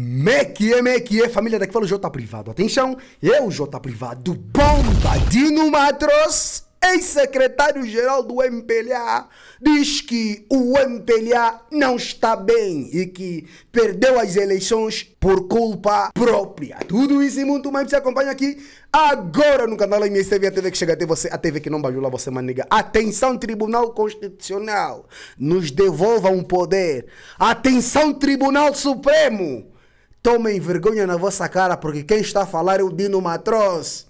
Mequie, mequie, família, daqui falou o Jota Privado. Atenção, eu, Jota Privado, bombadino matros, ex-secretário-geral do MPLA, diz que o MPLA não está bem e que perdeu as eleições por culpa própria. Tudo isso e muito mais você acompanha aqui agora no canal MSTV, a TV que chega até você, a TV que não bajula você, maniga. Atenção, Tribunal Constitucional, nos devolva um poder. Atenção, Tribunal Supremo Tomem vergonha na vossa cara, porque quem está a falar é o Dino Matros.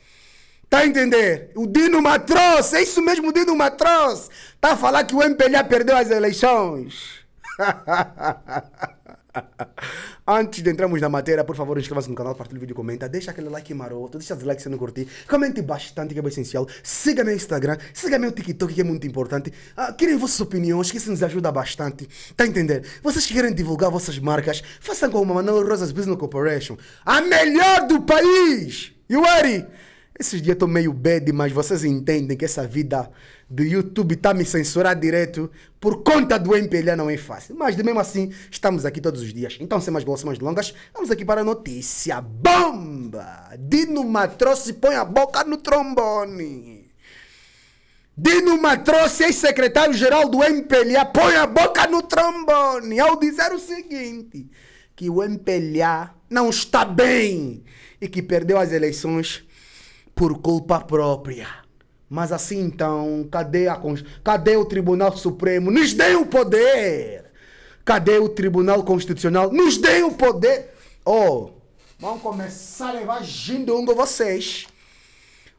Tá a entender? O Dino Matros, é isso mesmo, o Dino Matros. Tá a falar que o MPLA perdeu as eleições. Antes de entrarmos na matéria, por favor, inscreva-se no canal, partilhe o vídeo, comenta, deixa aquele like maroto, deixa dislike se não curtir, comente bastante que é bem essencial, siga meu Instagram, siga meu TikTok que é muito importante, ah, querem vossas opiniões, que isso nos ajuda bastante, tá a entender? Vocês que querem divulgar vossas marcas, façam com a Manuel Rosas Business Corporation, a melhor do país! You ready? Esses dias estou meio bad, mas vocês entendem que essa vida do YouTube está me censurar direto por conta do MPLA não é fácil. Mas de mesmo assim, estamos aqui todos os dias. Então, sem mais bolsas mais longas, vamos aqui para a notícia. Bomba! Dino Matrosse põe a boca no trombone. Dino Matrosse, ex-secretário-geral do MPLA, põe a boca no trombone ao dizer o seguinte, que o MPLA não está bem e que perdeu as eleições por culpa própria. Mas assim então, cadê, a, cadê o Tribunal Supremo? Nos dê o poder! Cadê o Tribunal Constitucional? Nos dê o poder! Oh, vão começar a levar gindungo vocês.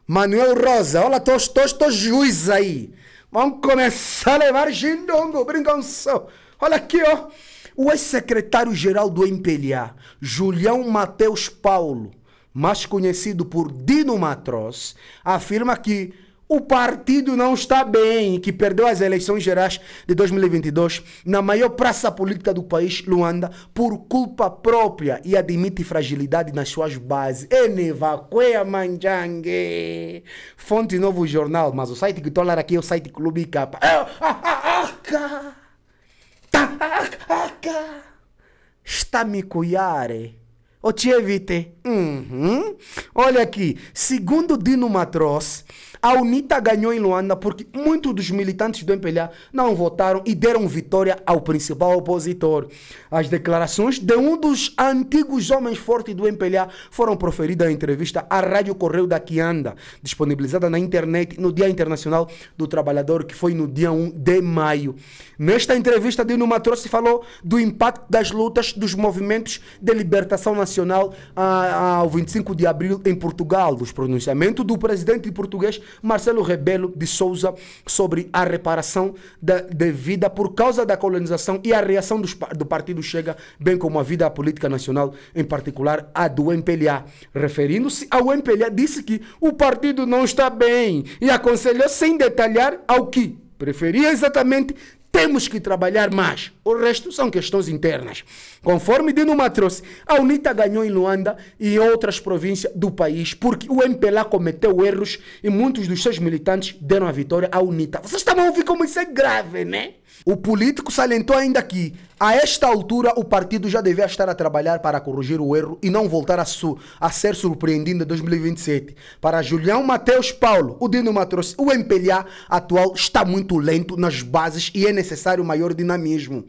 Manuel Rosa, olha todos, todos, juízes aí. Vão começar a levar gindungo, brincam Olha aqui, ó. O ex-secretário-geral do MPLA, Julião Mateus Paulo, mais conhecido por Dino Matros, afirma que o partido não está bem, que perdeu as eleições gerais de 2022 na maior praça política do país, Luanda, por culpa própria e admite fragilidade nas suas bases. Enevacuea Manjangue. Fonte Novo Jornal, mas o site que estou lá aqui é o site Clube Capa. É tá. Está me coiare. O Tchevite, uhum. olha aqui, segundo Dino Matros, a UNITA ganhou em Luanda porque muitos dos militantes do MPLA não votaram e deram vitória ao principal opositor. As declarações de um dos antigos homens fortes do MPLA foram proferidas em entrevista à Rádio Correio da Quianda, disponibilizada na internet no Dia Internacional do Trabalhador, que foi no dia 1 de maio. Nesta entrevista, Dino Matros falou do impacto das lutas dos movimentos de libertação nacional Nacional ao 25 de abril em Portugal, dos pronunciamentos do presidente português Marcelo Rebelo de Souza sobre a reparação da, devida por causa da colonização e a reação dos, do partido Chega, bem como a vida política nacional, em particular a do MPLA. Referindo-se ao MPLA, disse que o partido não está bem e aconselhou sem detalhar ao que preferia exatamente temos que trabalhar mais. O resto são questões internas. Conforme Dinuma trouxe, a UNITA ganhou em Luanda e em outras províncias do país, porque o MPLA cometeu erros e muitos dos seus militantes deram a vitória à UNITA. Vocês também ouvir como isso é grave, né? O político salientou ainda que a esta altura, o partido já devia estar a trabalhar para corrigir o erro e não voltar a, a ser surpreendido em 2027. Para Julião Mateus Paulo, o Dino Matros, o MPLA atual está muito lento nas bases e é necessário maior dinamismo.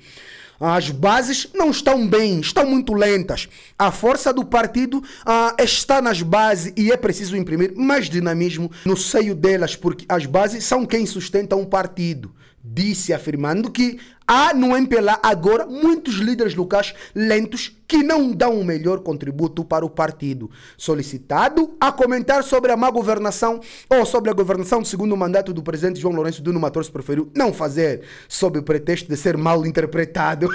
As bases não estão bem, estão muito lentas. A força do partido ah, está nas bases e é preciso imprimir mais dinamismo no seio delas, porque as bases são quem sustenta um partido disse afirmando que Há no MPLA agora muitos líderes locais lentos que não dão o melhor contributo para o partido. Solicitado a comentar sobre a má governação ou sobre a governação do segundo mandato do presidente João Lourenço Duno Matos, preferiu não fazer, sob o pretexto de ser mal interpretado.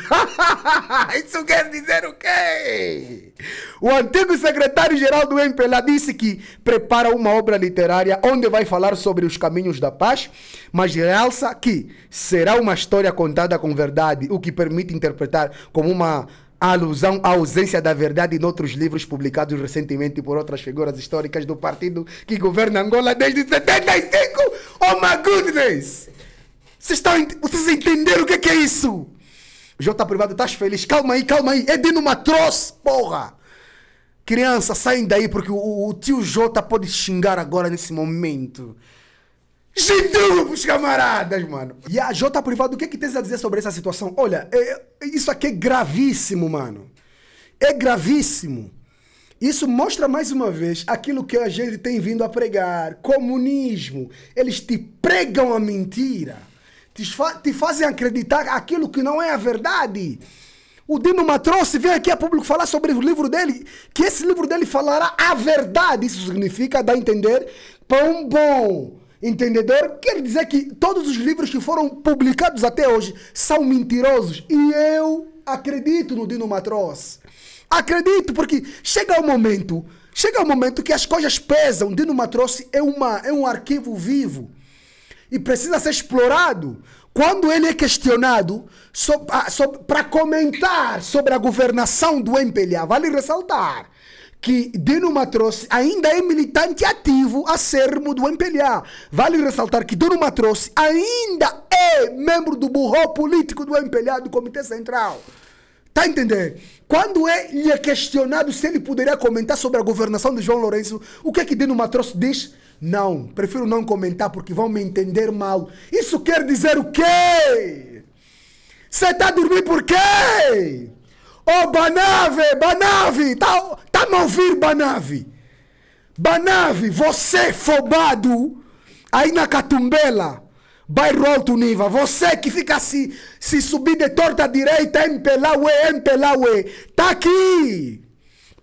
Isso quer dizer o quê? O antigo secretário-geral do MPLA disse que prepara uma obra literária onde vai falar sobre os caminhos da paz, mas realça que será uma história contada com com verdade, o que permite interpretar como uma alusão à ausência da verdade em outros livros publicados recentemente por outras figuras históricas do partido que governa Angola desde 75. Oh my goodness! Vocês, estão, vocês entenderam o que é, que é isso? J tá privado, estás feliz? Calma aí, calma aí. É uma Matros, porra! Criança, saem daí porque o, o tio J tá, pode xingar agora nesse momento. Gideu, camaradas, mano. E a J Privado, o que, é que tens a dizer sobre essa situação? Olha, é, é, isso aqui é gravíssimo, mano. É gravíssimo. Isso mostra mais uma vez aquilo que a gente tem vindo a pregar: comunismo. Eles te pregam a mentira, te, fa te fazem acreditar aquilo que não é a verdade. O Dino Matrosse veio aqui a público falar sobre o livro dele, que esse livro dele falará a verdade. Isso significa dar a entender um bom entendedor, quer dizer que todos os livros que foram publicados até hoje são mentirosos. E eu acredito no Dino Matros. Acredito, porque chega um momento, chega um momento que as coisas pesam. Dino Matros é, uma, é um arquivo vivo e precisa ser explorado. Quando ele é questionado ah, para comentar sobre a governação do MPLA, vale ressaltar que Dino Matros ainda é militante ativo a sermo do MPLA. Vale ressaltar que Dino Matros ainda é membro do burro político do MPLA, do Comitê Central. Tá a entender? Quando ele é, é questionado se ele poderia comentar sobre a governação de João Lourenço, o que é que Dino Matros diz? Não, prefiro não comentar porque vão me entender mal. Isso quer dizer o quê? Você está a dormir por quê? Oh, Banave, Banave, tá, tá me ouvir, Banave? Banave, você é fobado aí na Catumbela, bairro Alto Niva, você que fica se, se subir de torta direita, em MPLAUE, tá aqui,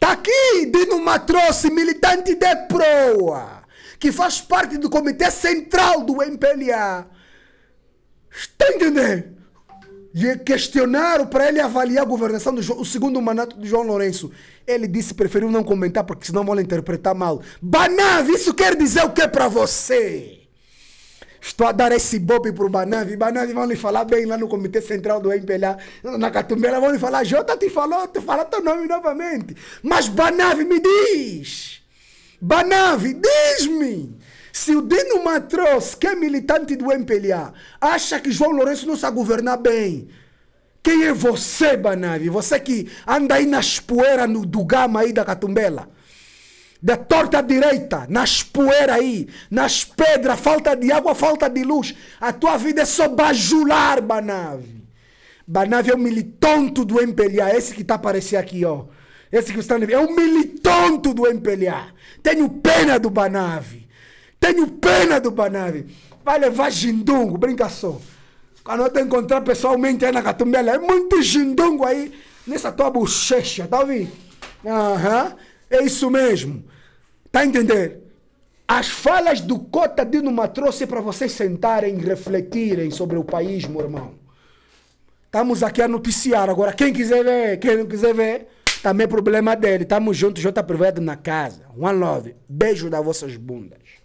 tá aqui, Dino Matrosse, militante de proa, que faz parte do comitê central do MPLA. Está entendendo? questionaram para ele avaliar a governação do o segundo mandato de João Lourenço. Ele disse preferiu não comentar porque senão vão interpretar mal. Banave, isso quer dizer o que para você? Estou a dar esse bope o Banave. Banave vão lhe falar bem lá no Comitê Central do MPLA, na Catumbela. Vão lhe falar, Jota tá te falou, te falou teu nome novamente. Mas Banave, me diz. Banave, diz-me. Se o Dino Matros, que é militante do MPLA, acha que João Lourenço não sabe governar bem, quem é você, Banavi? Você que anda aí nas poeiras do gama aí da Catumbela. Da torta direita, nas poeiras aí, nas pedras, falta de água, falta de luz. A tua vida é só bajular, Banavi. Banavi é um militonto do MPLA, esse que está aparecendo aqui, ó. Esse que está é um militonto do MPLA. Tenho pena do Banavi. Tenho pena do Banave. Vai levar jindungo, brinca só. Quando eu te encontrar pessoalmente aí na Catumbela, é muito jindungo aí nessa tua bochecha, tá ouvindo? Aham, uhum. é isso mesmo. Tá a entender? As falas do Cota Dino Matroce para vocês sentarem e refletirem sobre o país, meu irmão. Estamos aqui a noticiar. Agora, quem quiser ver, quem não quiser ver, também é problema dele. Estamos juntos, J. Privado na casa. One love. Beijo das vossas bundas.